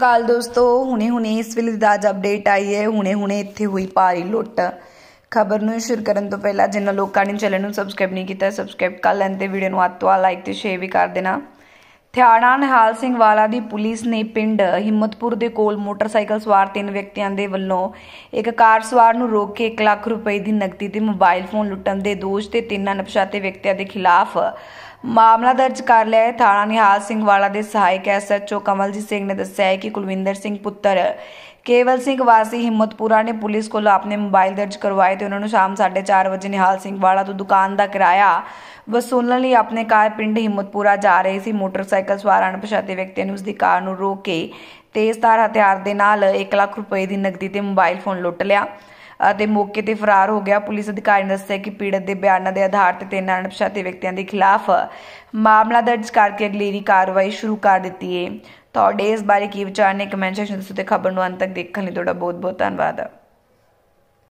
ਕਾਲ ਦੋਸਤੋ ਹੁਣੇ-ਹੁਣੇ ਇਸ ਵੇਲੇ ਦਾ ਅੱਜ ਅਪਡੇਟ ਆਈ ਹੈ ਹੁਣੇ-ਹੁਣੇ ਇੱਥੇ ਹੋਈ ਭਾਰੀ ਲੁੱਟ ਖਬਰ ਨੂੰ ਸ਼ੁਰੂ ਕਰਨ ਤੋਂ ਪਹਿਲਾਂ ਜਿਨ੍ਹਾਂ ਲੋਕਾਂ ਨੇ ਚੈਨਲ ਨੂੰ ਸਬਸਕ੍ਰਾਈਬ ਨਹੀਂ ਕੀਤਾ ਸਬਸਕ੍ਰਾਈਬ ਕਰ ਲੈਣ ਤੇ ਵੀਡੀਓ ਨੂੰ ਆਤਵਾ ਲਾਈਕ ਤੇ ਸ਼ੇਅਰ ਵੀ ਕਰ ਦੇਣਾ ਥਿਆੜਾ ਨਿਹਾਲ ਸਿੰਘ ਵਾਲਾ ਦੀ ਪੁਲਿਸ ਨੇ ਪਿੰਡ ਹਿੰਮਤਪੁਰ ਦੇ ਕੋਲ ਮੋਟਰਸਾਈਕਲ ਸਵਾਰ ਤਿੰਨ ਵਿਅਕਤੀਆਂ ਦੇ ਵੱਲੋਂ ਇੱਕ ਕਾਰ ਸਵਾਰ ਨੂੰ ਰੋਕ ਕੇ 1 ਲੱਖ ਰੁਪਏ ਦੀ ਨਕਦੀ ਤੇ ਮੋਬਾਈਲ ਫੋਨ ਲੁੱਟਣ ਦੇ ਦੋਸ਼ ਤੇ ਤਿੰਨ ਅਣਪਛਾਤੇ ਵਿਅਕਤੀਆਂ ਦੇ ਖਿਲਾਫ ਮਾਮਲਾ ਦਰਜ ਕਰ ਲਿਆ ਹੈ ਥਾਣਾ ਨਿਹਾਲ ਸਿੰਘ ਵਾਲਾ ਦੇ ਸਹਾਇਕ ਐਸਐਚਓ ਕਮਲਜੀਤ ਸਿੰਘ ਨੇ ਦੱਸਿਆ ਹੈ ਕਿ ਕੁਲਵਿੰਦਰ ਸਿੰਘ ਪੁੱਤਰ ਕੇਵਲ ਸਿੰਘ ਵਾਸੀ ਹਿੰਮਤਪੁਰਾ ਨੇ ਪੁਲਿਸ ਕੋਲ ਆਪਣੇ ਮੋਬਾਈਲ ਦਰਜ ਕਰਵਾਏ ਤੇ ਉਹਨਾਂ ਨੂੰ ਸ਼ਾਮ 4:30 ਵਜੇ ਨਿਹਾਲ ਸਿੰਘ ਵਾਲਾ ਤੋਂ ਦੁਕਾਨ ਦਾ ਕਿਰਾਇਆ ਵਸੂਲਣ ਲਈ ਆਪਣੇ ਕਾਰ ਪਿੰਡ ਹਿੰਮਤਪੁਰਾ ਜਾ ਰਹੇ ਸੀ ਮੋਟਰਸਾਈਕਲ ਸਵਾਰ ਅਣਪਛਾਤੇ ਵਿਅਕਤੀ ਨੇ ਉਸ ਦੀ ਕਾਰ ਨੂੰ ਰੋਕ ਕੇ ਧਾਰ ਹਥਿਆਰ ਦੇ ਨਾਲ 1 ਲੱਖ ਰੁਪਏ ਦੀ ਨਕਦੀ ਤੇ ਮੋਬਾਈਲ ਫੋਨ ਲੁੱਟ ਲਿਆ ਅਤੇ ਮੌਕੇ ਤੇ ਫਰਾਰ ਹੋ ਗਿਆ ਪੁਲਿਸ ਅਧਿਕਾਰੀ ਨੇ ਦੱਸਿਆ ਕਿ ਪੀੜਤ ਦੇ ਬਿਆਨਾਂ ਦੇ ਆਧਾਰ ਤੇ ਤਿੰਨ ਅਣਪਛਾਤੇ ਵਿਅਕਤੀਆਂ ਦੇ ਖਿਲਾਫ ਮਾਮਲਾ ਦਰਜ ਕਰਕੇ ਅਗਲੀ ਕਾਰਵਾਈ ਸ਼ੁਰੂ ਕਰ ਦਿੱਤੀ ਹੈ ਤੁਹਾਡੇ ਇਸ ਬਾਰੇ ਕੀ ਵਿਚਾਰ ਨੇ ਕਮੈਂਟ ਸੈਕਸ਼ਨ ਵਿੱਚ ਤੇ ਖਬਰ ਨੂੰ ਅੰਤ ਤੱਕ ਦੇਖਣ ਲਈ ਤੁਹਾਡਾ ਬਹੁਤ ਬਹੁਤ ਧੰਨਵਾਦ